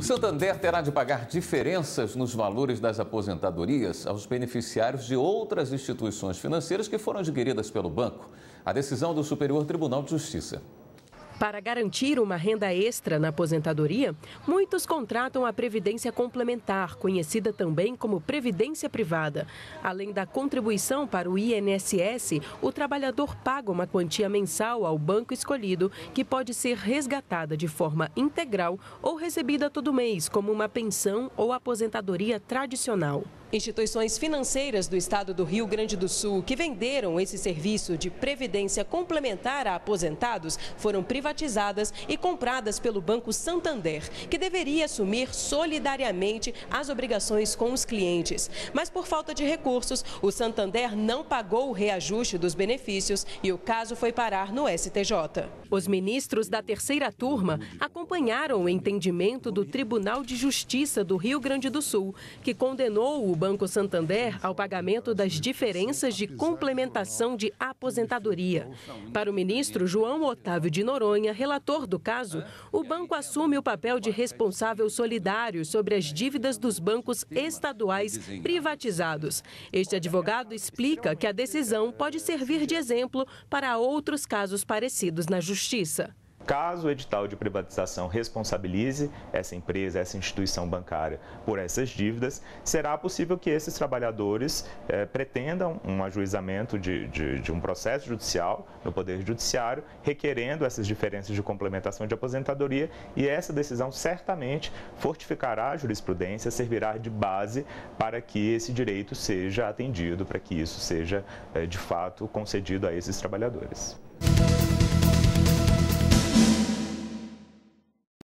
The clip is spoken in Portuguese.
O Santander terá de pagar diferenças nos valores das aposentadorias aos beneficiários de outras instituições financeiras que foram adquiridas pelo banco. A decisão do Superior Tribunal de Justiça. Para garantir uma renda extra na aposentadoria, muitos contratam a previdência complementar, conhecida também como previdência privada. Além da contribuição para o INSS, o trabalhador paga uma quantia mensal ao banco escolhido, que pode ser resgatada de forma integral ou recebida todo mês, como uma pensão ou aposentadoria tradicional. Instituições financeiras do estado do Rio Grande do Sul que venderam esse serviço de previdência complementar a aposentados foram privatizadas e compradas pelo Banco Santander, que deveria assumir solidariamente as obrigações com os clientes. Mas por falta de recursos, o Santander não pagou o reajuste dos benefícios e o caso foi parar no STJ. Os ministros da terceira turma acompanharam o entendimento do Tribunal de Justiça do Rio Grande do Sul, que condenou o Banco Santander ao pagamento das diferenças de complementação de aposentadoria. Para o ministro João Otávio de Noronha, relator do caso, o banco assume o papel de responsável solidário sobre as dívidas dos bancos estaduais privatizados. Este advogado explica que a decisão pode servir de exemplo para outros casos parecidos na Justiça. Caso o edital de privatização responsabilize essa empresa, essa instituição bancária por essas dívidas, será possível que esses trabalhadores eh, pretendam um ajuizamento de, de, de, um processo judicial no Poder Judiciário, requerendo essas diferenças de complementação de aposentadoria, e essa decisão certamente fortificará a jurisprudência, servirá de base para que esse direito seja atendido, para que isso seja eh, de fato concedido a esses trabalhadores.